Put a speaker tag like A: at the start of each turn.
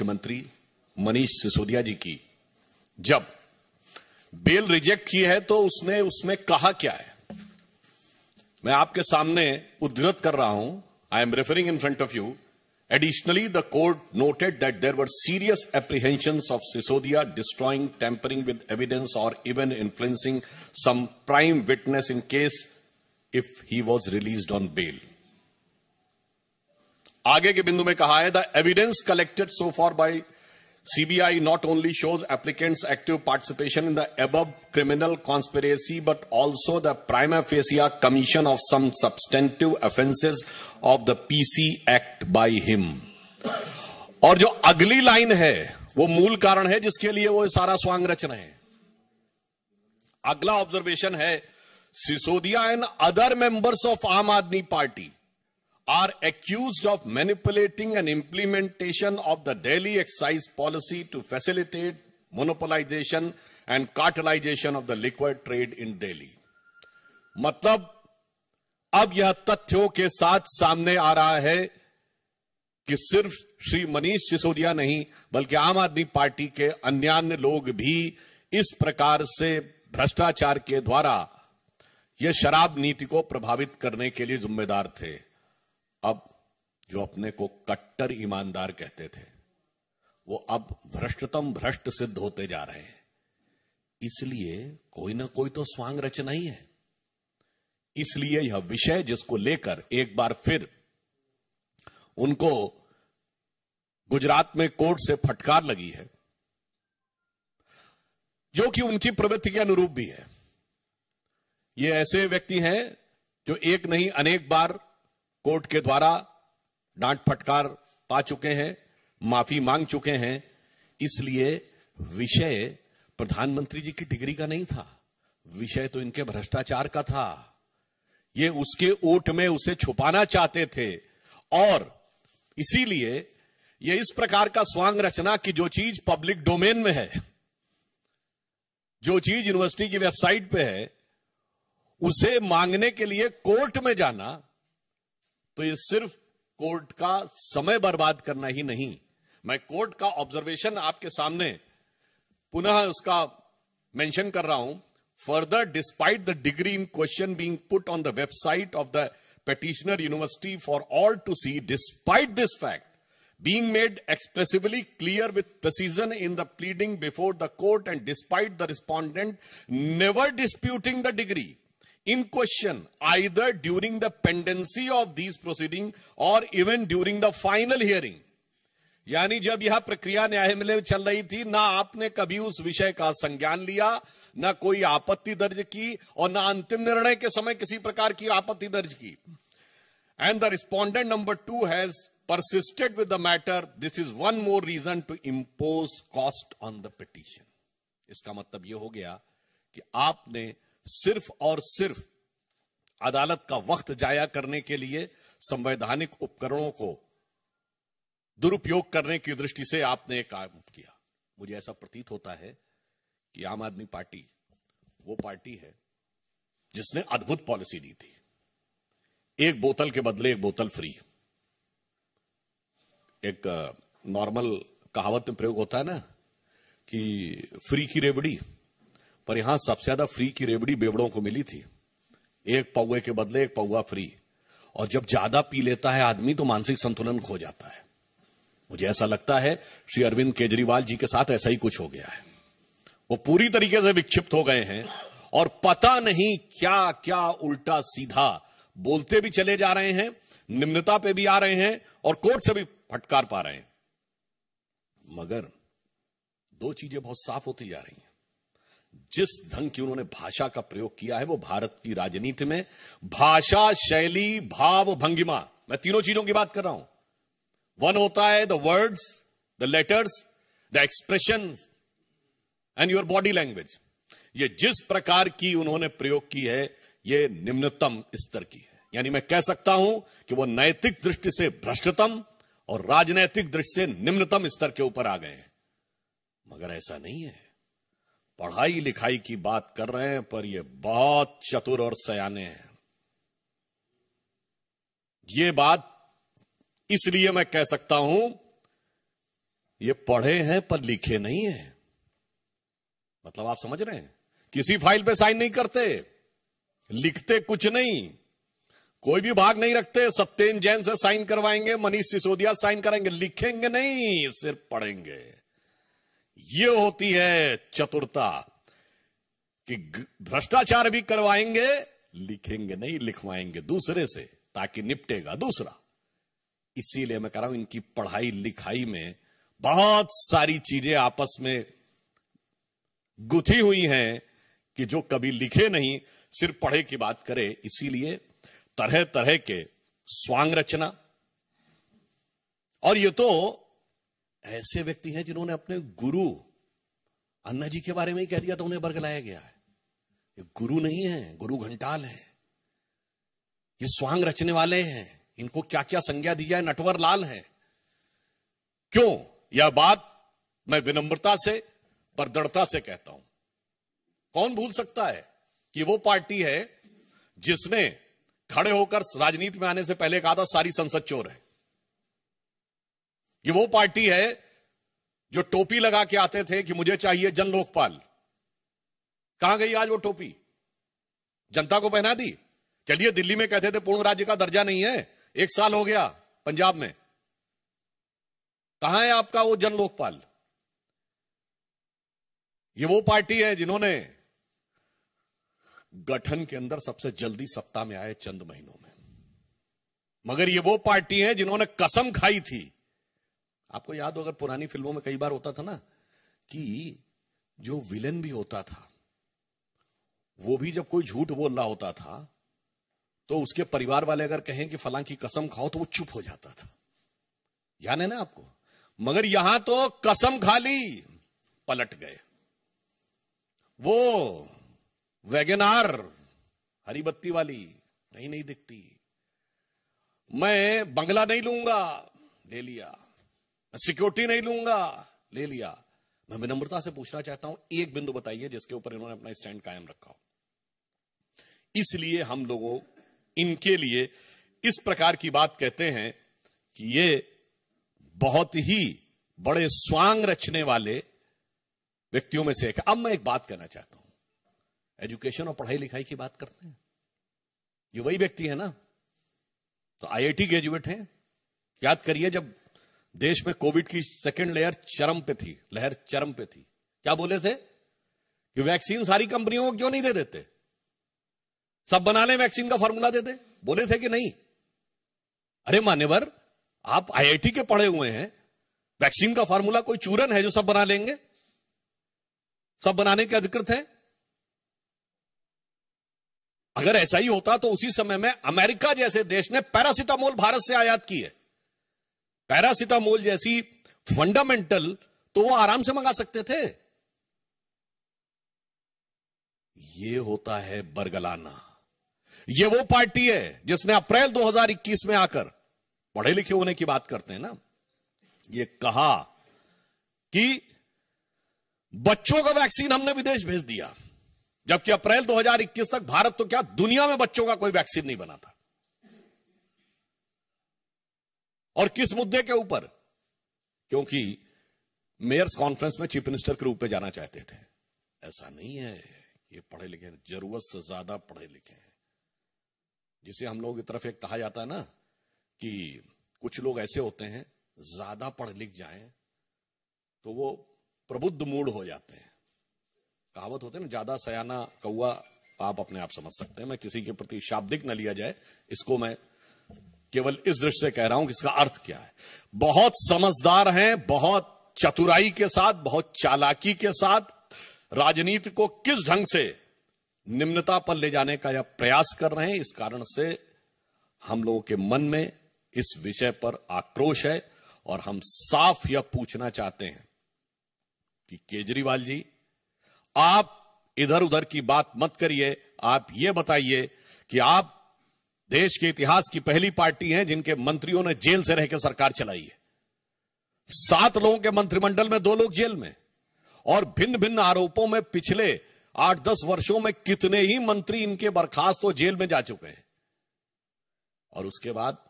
A: मुख्यमंत्री मनीष सिसोदिया जी की जब बेल रिजेक्ट की है तो उसने उसमें कहा क्या है मैं आपके सामने उद्धृत कर रहा हूं I am referring in front of you additionally the court noted that there were serious apprehension of Sisodia destroying tampering with evidence और even influencing some prime witness in case if he was released on bail आगे के बिंदु में कहा है the evidence collected so far by CBI not only shows applicant's active participation in the एब criminal conspiracy but also the prima facie commission of some substantive offences of the PC act by him और जो अगली line है वो मूल कारण है जिसके लिए वो सारा स्वांग रचना है अगला ऑब्जर्वेशन है Sisodia and other members of Aam Aadmi party are accused of manipulating and implementation of the Delhi excise policy to facilitate monopolization and cartelization of the liquor trade in Delhi. matlab ab yah tathyon ke sath samne aa raha hai कि सिर्फ श्री मनीष सिसोदिया नहीं बल्कि आम Aadmi party के अन्य लोग भी इस प्रकार से भ्रष्टाचार के द्वारा यह शराब नीति को प्रभावित करने के लिए जिम्मेदार थे अब जो अपने को कट्टर ईमानदार कहते थे वो अब भ्रष्टतम भ्रष्ट सिद्ध होते जा रहे हैं इसलिए कोई ना कोई तो स्वांग रचना ही है इसलिए यह विषय जिसको लेकर एक बार फिर उनको गुजरात में कोर्ट से फटकार लगी है जो कि उनकी प्रवृत्ति के अनुरूप भी है ये ऐसे व्यक्ति हैं जो एक नहीं अनेक बार कोर्ट के द्वारा डांट फटकार पा चुके हैं माफी मांग चुके हैं इसलिए विषय प्रधानमंत्री जी की डिग्री का नहीं था विषय तो इनके भ्रष्टाचार का था ये उसके ओट में उसे छुपाना चाहते थे और इसीलिए ये इस प्रकार का स्वांग रचना की जो चीज पब्लिक डोमेन में है जो चीज यूनिवर्सिटी की वेबसाइट पे है उसे मांगने के लिए कोर्ट में जाना तो ये सिर्फ कोर्ट का समय बर्बाद करना ही नहीं मैं कोर्ट का ऑब्जर्वेशन आपके सामने पुनः उसका मेंशन कर रहा हूं further despite the degree in question being put on the website of the petitioner university for all to see despite this fact being made expressively clear with precision in the pleading before the court and despite the respondent never disputing the degree in question either during the pendency of these proceeding or even during the final hearing यानी जब यह प्रक्रिया न्याय में चल रही थी ना आपने कभी उस विषय का संज्ञान लिया ना कोई आपत्ति दर्ज की और ना अंतिम निर्णय के समय किसी प्रकार की आपत्ति दर्ज की and the respondent number two has persisted with the matter this is one more reason to impose cost on the petition इसका मतलब यह हो गया कि आपने सिर्फ और सिर्फ अदालत का वक्त जाया करने के लिए संवैधानिक उपकरणों को दुरुपयोग करने की दृष्टि से आपने काम किया मुझे ऐसा प्रतीत होता है कि आम आदमी पार्टी वो पार्टी है जिसने अद्भुत पॉलिसी दी थी एक बोतल के बदले एक बोतल फ्री एक नॉर्मल कहावत में प्रयोग होता है ना कि फ्री की रेबड़ी पर यहां सबसे ज्यादा फ्री की रेबड़ी बेवड़ों को मिली थी एक पौए के बदले एक पौआ फ्री और जब ज्यादा पी लेता है आदमी तो मानसिक संतुलन खो जाता है मुझे ऐसा लगता है श्री अरविंद केजरीवाल जी के साथ ऐसा ही कुछ हो गया है वो पूरी तरीके से विक्षिप्त हो गए हैं और पता नहीं क्या क्या उल्टा सीधा बोलते भी चले जा रहे हैं निम्नता पे भी आ रहे हैं और कोर्ट से भी फटकार पा रहे हैं मगर दो चीजें बहुत साफ होती जा रही हैं जिस ढंग की उन्होंने भाषा का प्रयोग किया है वो भारत की राजनीति में भाषा शैली भाव भंगिमा मैं तीनों चीजों की बात कर रहा हूं वन होता है the words the letters the expression and your body language ये जिस प्रकार की उन्होंने प्रयोग की है ये निम्नतम स्तर की है यानी मैं कह सकता हूं कि वो नैतिक दृष्टि से भ्रष्टतम और राजनैतिक दृष्टि से निम्नतम स्तर के ऊपर आ गए हैं मगर ऐसा नहीं है पढ़ाई लिखाई की बात कर रहे हैं पर ये बहुत चतुर और सयाने हैं ये बात इसलिए मैं कह सकता हूं ये पढ़े हैं पर लिखे नहीं है मतलब आप समझ रहे हैं किसी फाइल पे साइन नहीं करते लिखते कुछ नहीं कोई भी भाग नहीं रखते सत्येन जैन से साइन करवाएंगे मनीष सिसोदिया साइन कराएंगे लिखेंगे नहीं सिर्फ पढ़ेंगे ये होती है चतुरता कि भ्रष्टाचार भी करवाएंगे लिखेंगे नहीं लिखवाएंगे दूसरे से ताकि निपटेगा दूसरा इसीलिए मैं कह रहा हूं इनकी पढ़ाई लिखाई में बहुत सारी चीजें आपस में गुथी हुई हैं कि जो कभी लिखे नहीं सिर्फ पढ़े की बात करे इसीलिए तरह तरह के स्वांग रचना और ये तो ऐसे व्यक्ति हैं जिन्होंने अपने गुरु अन्ना जी के बारे में ही कह दिया तो उन्हें बरगलाया गया है ये गुरु नहीं है गुरु घंटाल है ये स्वांग रचने वाले हैं इनको क्या क्या संज्ञा दी जाए नटवर लाल है क्यों यह बात मैं विनम्रता से पर दृढ़ता से कहता हूं कौन भूल सकता है कि वो पार्टी है जिसने खड़े होकर राजनीति में आने से पहले कहा था सारी संसद चोर है ये वो पार्टी है जो टोपी लगा के आते थे कि मुझे चाहिए जन लोकपाल कहां गई आज वो टोपी जनता को पहना दी चलिए दिल्ली में कहते थे पूर्ण राज्य का दर्जा नहीं है एक साल हो गया पंजाब में कहा है आपका वो जन लोकपाल ये वो पार्टी है जिन्होंने गठन के अंदर सबसे जल्दी सत्ता में आए चंद महीनों में मगर ये वो पार्टी है जिन्होंने कसम खाई थी आपको याद हो अगर पुरानी फिल्मों में कई बार होता था ना कि जो विलन भी होता था वो भी जब कोई झूठ बोल रहा होता था तो उसके परिवार वाले अगर कहें कि फलां की कसम खाओ तो वो चुप हो जाता था याद है ना आपको मगर यहां तो कसम खा ली पलट गए वो वैगनार हरी बत्ती वाली नहीं नहीं दिखती मैं बंगला नहीं लूंगा ले लिया सिक्योरिटी नहीं लूंगा ले लिया मैं विनम्रता से पूछना चाहता हूं एक बिंदु बताइए जिसके ऊपर इन्होंने अपना स्टैंड कायम रखा हो इसलिए हम लोगों इनके लिए इस प्रकार की बात कहते हैं कि ये बहुत ही बड़े स्वांग रचने वाले व्यक्तियों में से एक अब मैं एक बात कहना चाहता हूं एजुकेशन और पढ़ाई लिखाई की बात करते हैं ये वही व्यक्ति है ना तो आईआईटी ग्रेजुएट हैं याद करिए जब देश में कोविड की सेकेंड लेयर चरम पे थी लहर चरम पे थी क्या बोले थे कि वैक्सीन सारी कंपनियों को क्यों नहीं दे देते सब बना ले वैक्सीन का फॉर्मूला देते बोले थे कि नहीं अरे मान्यवर आप आईआईटी के पढ़े हुए हैं वैक्सीन का फॉर्मूला कोई चूरन है जो सब बना लेंगे सब बनाने के अधिकृत हैं अगर ऐसा ही होता तो उसी समय में अमेरिका जैसे देश ने पैरासिटामोल भारत से आयात की है पैरासिटामोल जैसी फंडामेंटल तो वो आराम से मंगा सकते थे ये होता है बरगलाना ये वो पार्टी है जिसने अप्रैल 2021 में आकर पढ़े लिखे होने की बात करते हैं ना ये कहा कि बच्चों का वैक्सीन हमने विदेश भेज दिया जबकि अप्रैल 2021 तक भारत तो क्या दुनिया में बच्चों का कोई वैक्सीन नहीं बना था और किस मुद्दे के ऊपर क्योंकि मेयर्स कॉन्फ्रेंस में चीफ मिनिस्टर के रूप में जाना चाहते थे ऐसा नहीं है ये पढ़े लिखे जरूरत से ज्यादा पढ़े लिखे हैं जिसे हम लोगों की तरफ एक कहा जाता है ना कि कुछ लोग ऐसे होते हैं ज्यादा पढ़ लिख जाए तो वो प्रबुद्ध मूड हो जाते हैं कहावत होते हैं ना ज्यादा सयाना कौआ आप अपने आप समझ सकते हैं मैं किसी के प्रति शाब्दिक न लिया जाए इसको मैं केवल इस दृश्य से कह रहा हूं कि इसका अर्थ क्या है बहुत समझदार हैं बहुत चतुराई के साथ बहुत चालाकी के साथ राजनीति को किस ढंग से निम्नता पर ले जाने का यह प्रयास कर रहे हैं इस कारण से हम लोगों के मन में इस विषय पर आक्रोश है और हम साफ यह पूछना चाहते हैं कि केजरीवाल जी आप इधर उधर की बात मत करिए आप यह बताइए कि आप देश के इतिहास की पहली पार्टी है जिनके मंत्रियों ने जेल से रहकर सरकार चलाई है सात लोगों के मंत्रिमंडल में दो लोग जेल में और भिन्न भिन्न आरोपों में पिछले आठ दस वर्षों में कितने ही मंत्री इनके बर्खास्त हो जेल में जा चुके हैं और उसके बाद